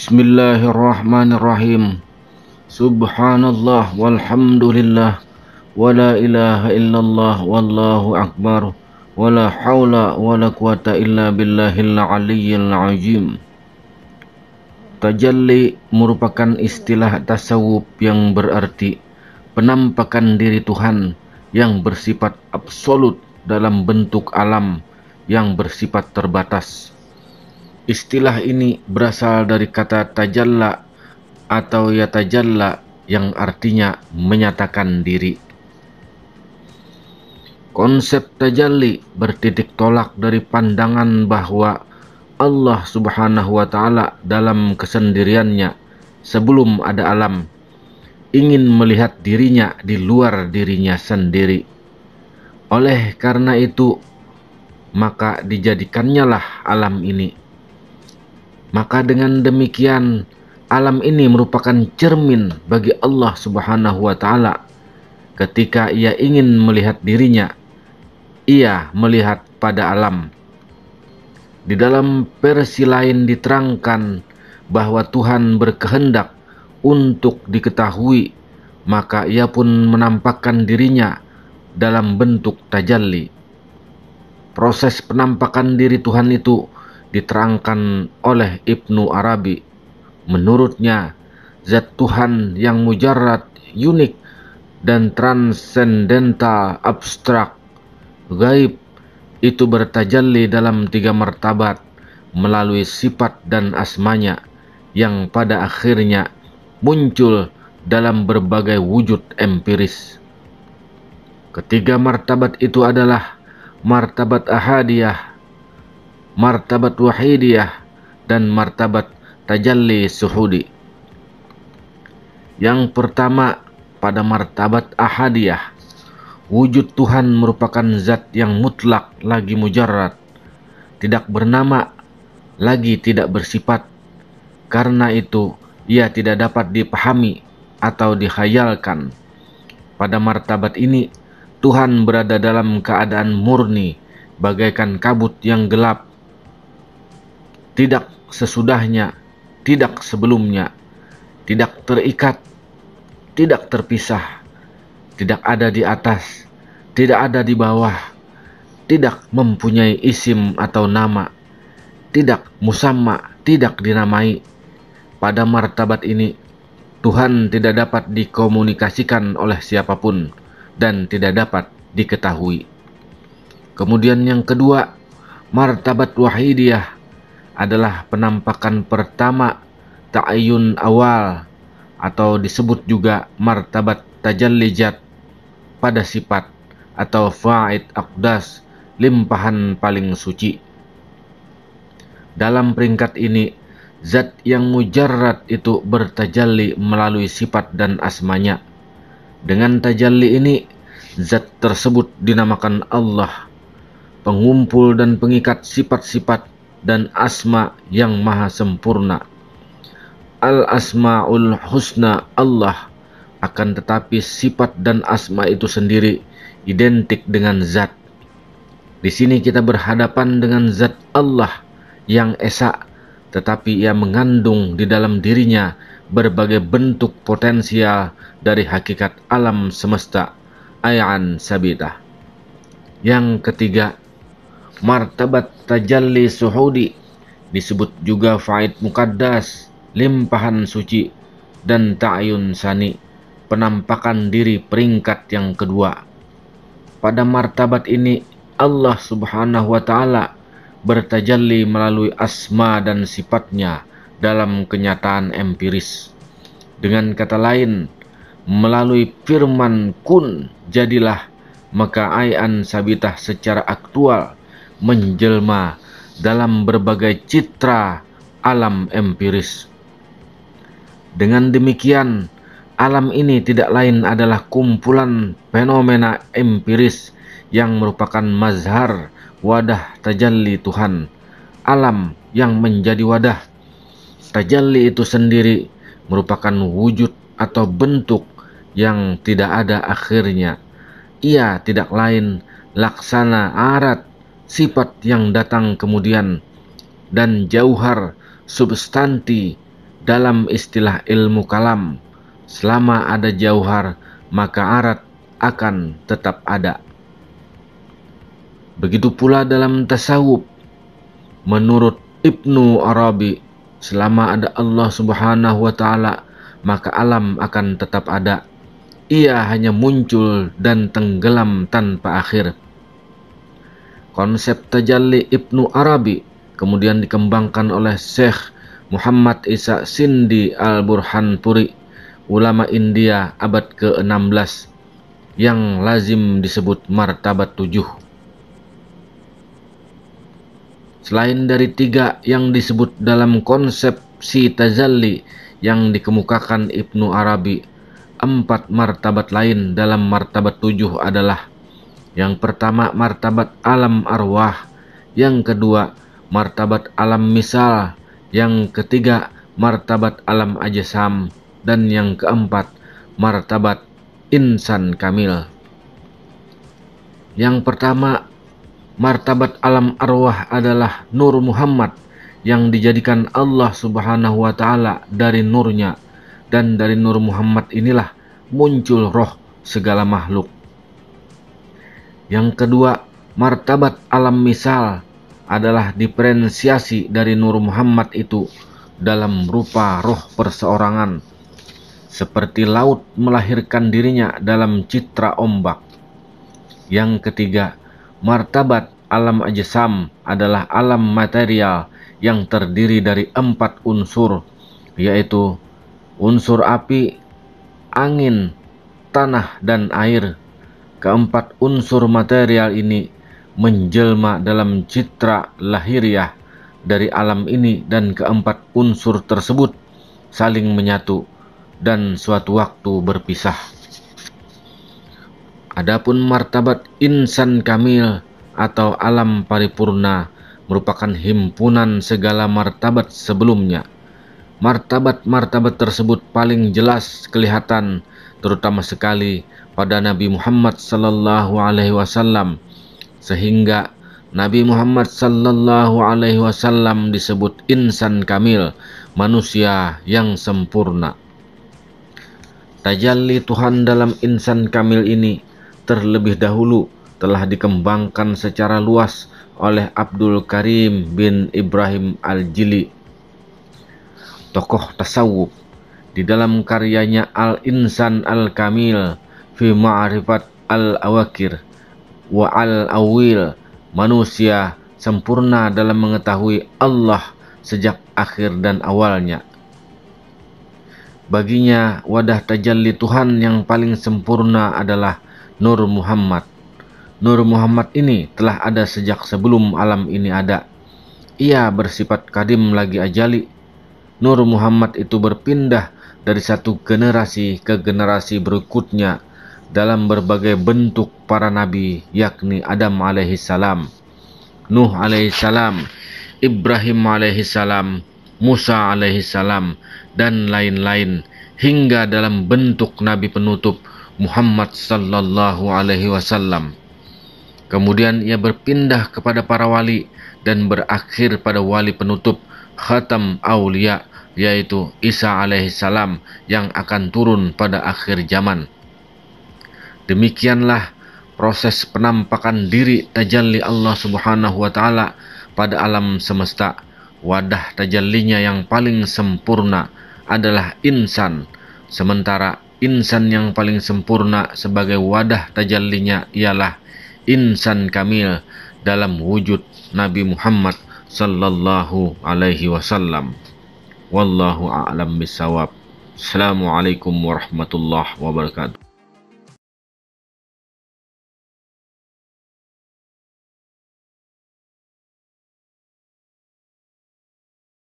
Bismillahirrahmanirrahim. Subhanallah walhamdulillah wala ilaha illallah wallahu akbar wala hawla wala quwata illa billahil aliyyil azim. Tajalli merupakan istilah tasawuf yang berarti penampakan diri Tuhan yang bersifat absolut dalam bentuk alam yang bersifat terbatas. Istilah ini berasal dari kata tajalla atau yatajalla yang artinya menyatakan diri. Konsep tajalli bertitik tolak dari pandangan bahwa Allah Subhanahu wa taala dalam kesendiriannya sebelum ada alam ingin melihat dirinya di luar dirinya sendiri. Oleh karena itu, maka dijadikannya lah alam ini maka dengan demikian alam ini merupakan cermin bagi Allah Subhanahu wa taala. Ketika ia ingin melihat dirinya, ia melihat pada alam. Di dalam versi lain diterangkan bahwa Tuhan berkehendak untuk diketahui, maka ia pun menampakkan dirinya dalam bentuk tajalli. Proses penampakan diri Tuhan itu diterangkan oleh Ibnu Arabi. Menurutnya, zat Tuhan yang mujarad, unik, dan transcendental abstrak, gaib, itu bertajalli dalam tiga martabat melalui sifat dan asmanya yang pada akhirnya muncul dalam berbagai wujud empiris. Ketiga martabat itu adalah martabat ahadiyah martabat wahidiyah dan martabat tajalli suhudi. Yang pertama pada martabat ahadiyah. Wujud Tuhan merupakan zat yang mutlak lagi mujarrad, tidak bernama lagi tidak bersifat. Karena itu, ia tidak dapat dipahami atau dikhayalkan. Pada martabat ini, Tuhan berada dalam keadaan murni, bagaikan kabut yang gelap tidak sesudahnya, tidak sebelumnya, tidak terikat, tidak terpisah, tidak ada di atas, tidak ada di bawah, tidak mempunyai isim atau nama, tidak musamma, tidak dinamai. Pada martabat ini, Tuhan tidak dapat dikomunikasikan oleh siapapun dan tidak dapat diketahui. Kemudian yang kedua, martabat wahidiyah adalah penampakan pertama ta'ayun awal atau disebut juga martabat tajallijat pada sifat atau fa'id akdas limpahan paling suci. Dalam peringkat ini, zat yang mujarrat itu bertajalli melalui sifat dan asmanya. Dengan tajalli ini, zat tersebut dinamakan Allah, pengumpul dan pengikat sifat-sifat dan asma yang maha sempurna. Al-asmaul husna Allah akan tetapi sifat dan asma itu sendiri identik dengan zat. Di sini kita berhadapan dengan zat Allah yang esa tetapi ia mengandung di dalam dirinya berbagai bentuk potensial dari hakikat alam semesta ayan sabita. Yang ketiga, martabat tajalli suhudi disebut juga faid mukaddas limpahan suci dan ta'yun sani penampakan diri peringkat yang kedua pada martabat ini Allah subhanahu wa ta'ala bertajalli melalui asma dan sifatnya dalam kenyataan empiris dengan kata lain melalui firman kun jadilah maka ayan sabitah secara aktual menjelma dalam berbagai citra alam empiris. Dengan demikian, alam ini tidak lain adalah kumpulan fenomena empiris yang merupakan mazhar wadah tajalli Tuhan. Alam yang menjadi wadah tajalli itu sendiri merupakan wujud atau bentuk yang tidak ada akhirnya. Ia tidak lain laksana arat sifat yang datang kemudian dan jauhar substanti dalam istilah ilmu kalam selama ada jauhar maka arat akan tetap ada begitu pula dalam tasawuf menurut Ibnu Arabi selama ada Allah Subhanahu wa taala maka alam akan tetap ada ia hanya muncul dan tenggelam tanpa akhir Konsep Tajalli Ibnu Arabi kemudian dikembangkan oleh Syekh Muhammad Isa Sindi Al-Burhanpuri, ulama India abad ke-16 yang lazim disebut martabat tujuh. Selain dari tiga yang disebut dalam konsep konsepsi Tajalli yang dikemukakan Ibnu Arabi, empat martabat lain dalam martabat tujuh adalah yang pertama martabat alam arwah, yang kedua martabat alam misal, yang ketiga martabat alam ajasam, dan yang keempat martabat insan kamil. Yang pertama martabat alam arwah adalah Nur Muhammad yang dijadikan Allah Subhanahu wa taala dari nurnya dan dari Nur Muhammad inilah muncul roh segala makhluk. Yang kedua, martabat alam misal adalah diferensiasi dari Nur Muhammad itu dalam rupa roh perseorangan, seperti laut melahirkan dirinya dalam citra ombak. Yang ketiga, martabat alam ajesam adalah alam material yang terdiri dari empat unsur, yaitu unsur api, angin, tanah, dan air. Keempat unsur material ini menjelma dalam citra lahiriah dari alam ini dan keempat unsur tersebut saling menyatu dan suatu waktu berpisah. Adapun martabat insan kamil atau alam paripurna merupakan himpunan segala martabat sebelumnya. Martabat-martabat tersebut paling jelas kelihatan terutama sekali pada Nabi Muhammad sallallahu alaihi wasallam sehingga Nabi Muhammad sallallahu alaihi wasallam disebut insan kamil, manusia yang sempurna. Tajalli Tuhan dalam insan kamil ini terlebih dahulu telah dikembangkan secara luas oleh Abdul Karim bin Ibrahim Al-Jili, tokoh tasawuf di dalam karyanya Al-Insan Al-Kamil fi Ma'rifat Al-Awakir wa Al-Awil manusia sempurna dalam mengetahui Allah sejak akhir dan awalnya baginya wadah tajalli Tuhan yang paling sempurna adalah Nur Muhammad Nur Muhammad ini telah ada sejak sebelum alam ini ada ia bersifat kadim lagi ajali Nur Muhammad itu berpindah dari satu generasi ke generasi berikutnya dalam berbagai bentuk para nabi yakni Adam alaihissalam, Nuh alaihissalam, Ibrahim alaihissalam, Musa alaihissalam dan lain-lain hingga dalam bentuk nabi penutup Muhammad sallallahu alaihi wasallam. Kemudian ia berpindah kepada para wali dan berakhir pada wali penutup Khatam Aulia yaitu Isa alaihissalam yang akan turun pada akhir zaman. Demikianlah proses penampakan diri tajalli Allah Subhanahu wa taala pada alam semesta. Wadah tajallinya yang paling sempurna adalah insan, sementara insan yang paling sempurna sebagai wadah tajallinya ialah insan kamil dalam wujud Nabi Muhammad sallallahu alaihi wasallam. Wallahu a'lam bisawab. Assalamualaikum warahmatullahi wabarakatuh.